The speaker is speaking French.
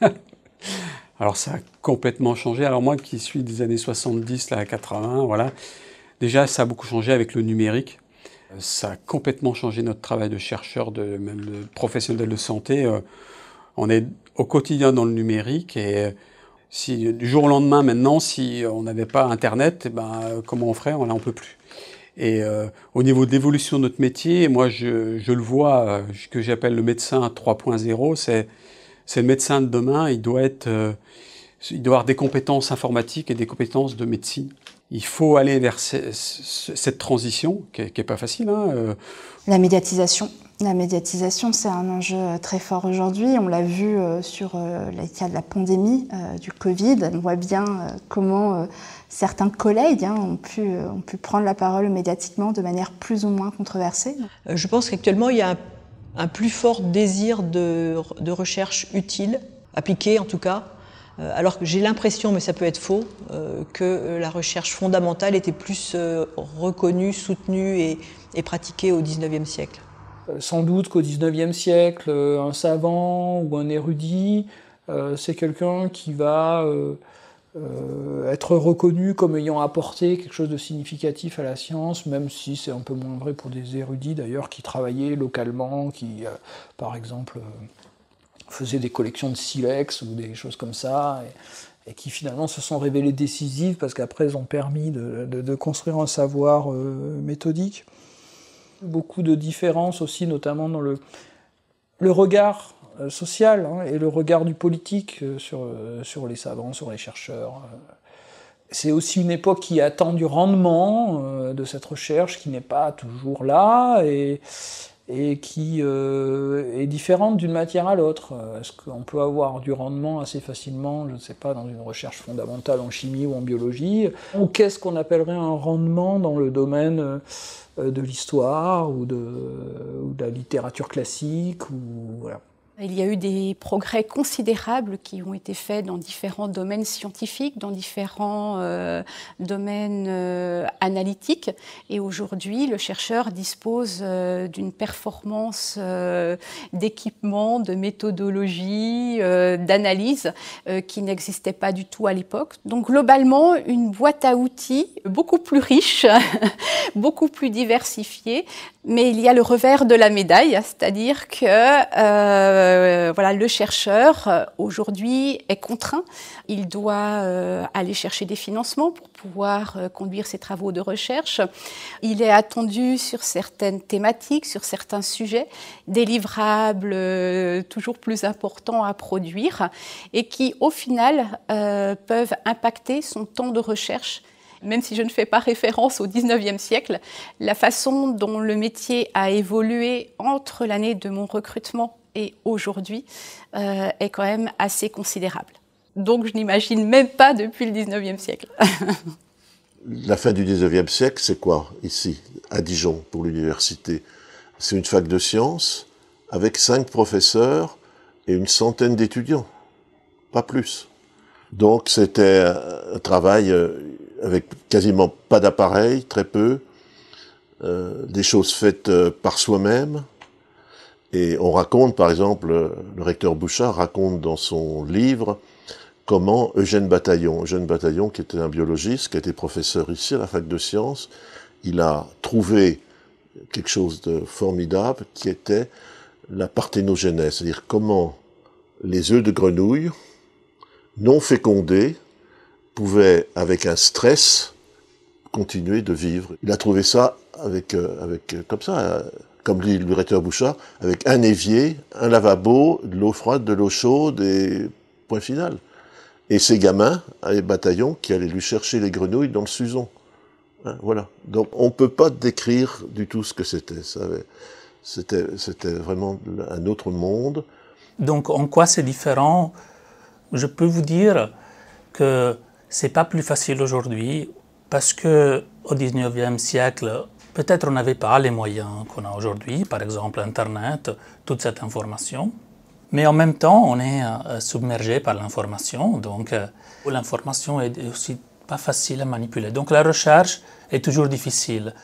Alors ça a complètement changé. Alors moi qui suis des années 70, là, 80, voilà, déjà ça a beaucoup changé avec le numérique. Euh, ça a complètement changé notre travail de chercheur, de, même de professionnel de santé. Euh, on est au quotidien dans le numérique et euh, si, du jour au lendemain maintenant, si on n'avait pas Internet, eh ben, comment on ferait On n'en peut plus. Et au niveau de l'évolution de notre métier, moi je, je le vois, ce que j'appelle le médecin 3.0, c'est c'est le médecin de demain, il doit être, euh, il doit avoir des compétences informatiques et des compétences de médecine. Il faut aller vers cette transition qui n'est pas facile. Hein, euh. La médiatisation. La médiatisation, c'est un enjeu euh, très fort aujourd'hui. On l'a vu sur le cas de la pandémie du Covid. On voit bien comment certains collègues hein, ont, pu, ont pu prendre la parole médiatiquement de manière plus ou moins controversée. Je pense qu'actuellement, il y a un un plus fort désir de, recherche utile, appliquée en tout cas, euh, alors que j'ai l'impression, mais ça peut être faux, euh, que euh, la recherche fondamentale était plus reconnue, soutenue et, et pratiquée au XIXe siècle. Sans doute qu'au XIXe siècle, un savant ou un érudit, c'est quelqu'un qui va euh, être reconnu comme ayant apporté quelque chose de significatif à la science, même si c'est un peu moins vrai pour des érudits d'ailleurs qui travaillaient localement, qui, euh, par exemple, euh, faisaient des collections de silex ou des choses comme ça, et, qui finalement se sont révélés décisives parce qu'après elles ont permis de, construire un savoir méthodique. Beaucoup de différences aussi, notamment dans le, le regard euh, social hein, et le regard du politique euh, sur, euh, sur les savants, sur les chercheurs. C'est aussi une époque qui attend du rendement de cette recherche qui n'est pas toujours là et, et qui est différente d'une matière à l'autre. Est-ce qu'on peut avoir du rendement assez facilement, je ne sais pas, dans une recherche fondamentale en chimie ou en biologie Ou qu'est-ce qu'on appellerait un rendement dans le domaine de l'histoire ou de, ou de la littérature classique ou, il y a eu des progrès considérables qui ont été faits dans différents domaines scientifiques, dans différents euh, domaines euh, analytiques. Et aujourd'hui, le chercheur dispose euh, d'une performance d'équipement, de méthodologie, d'analyse qui n'existait pas du tout à l'époque. Donc globalement, une boîte à outils beaucoup plus riche, beaucoup plus diversifiée. Mais il y a le revers de la médaille, c'est-à-dire que euh, voilà, le chercheur, euh, aujourd'hui, est contraint. Il doit euh, aller chercher des financements pour pouvoir conduire ses travaux de recherche. Il est attendu sur certaines thématiques, sur certains sujets, des livrables toujours plus importants à produire et qui, au final, peuvent impacter son temps de recherche même si je ne fais pas référence au 19e siècle, la façon dont le métier a évolué entre l'année de mon recrutement et aujourd'hui euh, est quand même assez considérable. Donc je n'imagine même pas depuis le 19e siècle. La fin du 19e siècle, c'est quoi ici, à Dijon, pour l'université C'est une fac de sciences avec cinq professeurs et une centaine d'étudiants, pas plus. Donc c'était un travail euh, avec quasiment pas d'appareil, très peu, euh, des choses faites par soi-même, et on raconte, par exemple, le recteur Bouchard raconte dans son livre comment Eugène Bataillon, Eugène Bataillon qui était un biologiste, qui a été professeur ici à la fac de sciences, il a trouvé quelque chose de formidable qui était la parthénogenèse, c'est-à-dire comment les œufs de grenouille non fécondés pouvaient, avec un stress, continuer de vivre. Il a trouvé ça avec, euh, avec euh, comme ça, euh, comme dit le directeur Bouchard, avec un évier, un lavabo, de l'eau froide, de l'eau chaude et point final. Et ces gamins, les bataillons, qui allaient lui chercher les grenouilles dans le Suzon. Hein, voilà. Donc on ne peut pas décrire du tout ce que c'était. C'était, vraiment un autre monde. Donc en quoi c'est différent Je peux vous dire que c'est pas plus facile aujourd'hui parce que au 19e siècle, Peut-être on n'avait pas les moyens qu'on a aujourd'hui, par exemple Internet, toute cette information. Mais en même temps, on est euh, submergé par l'information, donc euh, l'information est aussi pas facile à manipuler. Donc la recherche est toujours difficile.